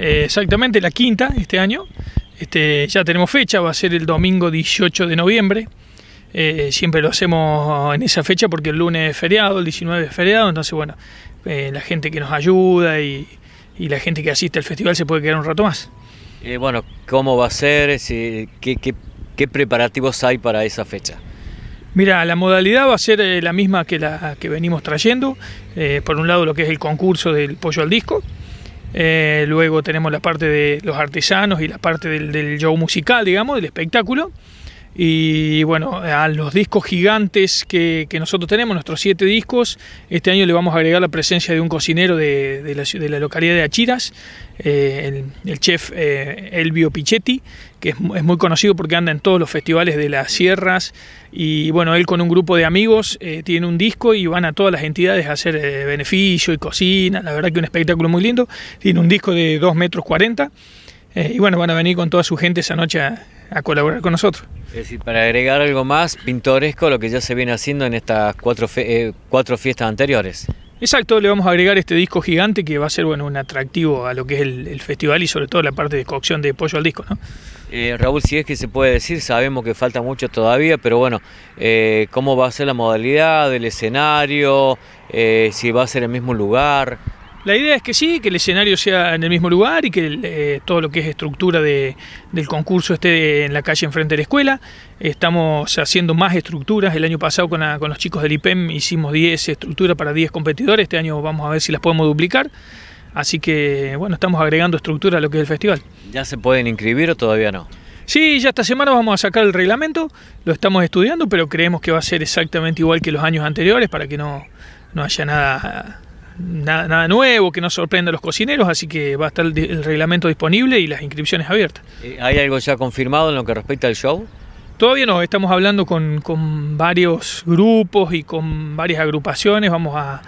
Eh, exactamente la quinta este año. Este, ya tenemos fecha, va a ser el domingo 18 de noviembre. Eh, siempre lo hacemos en esa fecha porque el lunes es feriado, el 19 es feriado, entonces bueno, eh, la gente que nos ayuda y, la gente que asiste al festival se puede quedar un rato más. bueno, ¿cómo va a ser? ¿Qué, qué, preparativos hay para esa fecha? Mira, la modalidad va a ser la misma que la que venimos trayendo. por un lado lo que es el concurso del pollo al disco, eh, luego tenemos la parte de los artesanos y la parte del, del show musical, digamos, del espectáculo. Y bueno, a los discos gigantes que, nosotros tenemos, nuestros siete discos, este año le vamos a agregar la presencia de un cocinero de, de, la, de la, localidad de Achiras, eh, el, chef eh, Elvio Pichetti, que es, muy conocido porque anda en todos los festivales de las sierras. Y bueno, él con un grupo de amigos eh, tiene un disco y van a todas las entidades a hacer beneficio y cocina. La verdad que un espectáculo muy lindo. Tiene un disco de 2 metros 40. y bueno, van a venir con toda su gente esa noche a colaborar con nosotros. Es decir, para agregar algo más pintoresco lo que ya se viene haciendo en estas cuatro, eh, cuatro fiestas anteriores. Exacto, le vamos a agregar este disco gigante que va a ser bueno un atractivo a lo que es el, festival y sobre todo la parte de cocción de pollo al disco, ¿no? Eh, Raúl, si es que se puede decir, sabemos que falta mucho todavía, pero bueno, eh, ¿cómo va a ser la modalidad, el escenario, si va a ser el mismo lugar? La idea es que sí, que el escenario sea en el mismo lugar y que eh, todo lo que es estructura del concurso esté en la calle enfrente de la escuela. Estamos haciendo más estructuras. El año pasado con, los chicos del IPEM hicimos 10 estructuras para 10 competidores. Este año vamos a ver si las podemos duplicar. Así que, bueno, estamos agregando estructura a lo que es el festival. ¿Ya se pueden inscribir o todavía no? Sí, ya esta semana vamos a sacar el reglamento, lo estamos estudiando, pero creemos que va a ser exactamente igual que los años anteriores para que no, no haya nada nada, nuevo que no sorprenda a los cocineros, así que va a estar el, reglamento disponible y las inscripciones abiertas. Eh, ¿Hay algo ya confirmado en lo que respecta al show? Todavía no, estamos hablando con, varios grupos y con varias agrupaciones, vamos a,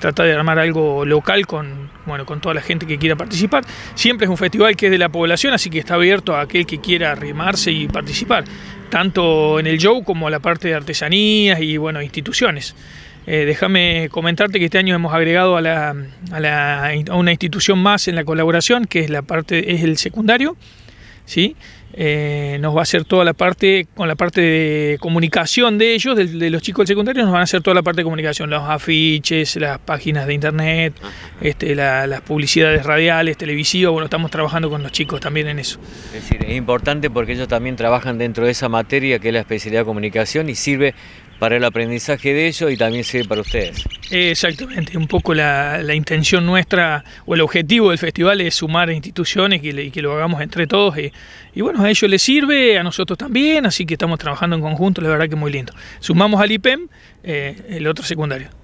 tratar de armar algo local con, bueno, con toda la gente que quiera participar. Siempre es un festival que es de la población, así que está abierto a aquel que quiera arrimarse y participar, tanto en el show como a la parte de artesanías y bueno, instituciones. Eh, déjame comentarte que este año hemos agregado a, una institución más en la colaboración, que es la parte es el secundario, ¿sí? Eh, nos va a hacer toda la parte, con la parte de comunicación de ellos, de, los chicos del secundario, nos van a hacer toda la parte de comunicación, los afiches, las páginas de internet, este, las publicidades radiales, televisivas, bueno, estamos trabajando con los chicos también en eso. Es es importante porque ellos también trabajan dentro de esa materia que es la especialidad de comunicación y sirve para el aprendizaje de ellos y también sirve para ustedes. Exactamente, un poco la, intención nuestra o el objetivo del festival es sumar instituciones y, que, lo hagamos entre todos. Eh, y, bueno, a ellos les sirve, a nosotros también, así que estamos trabajando en conjunto, la verdad que muy lindo. Sumamos al IPEM, eh, el otro secundario.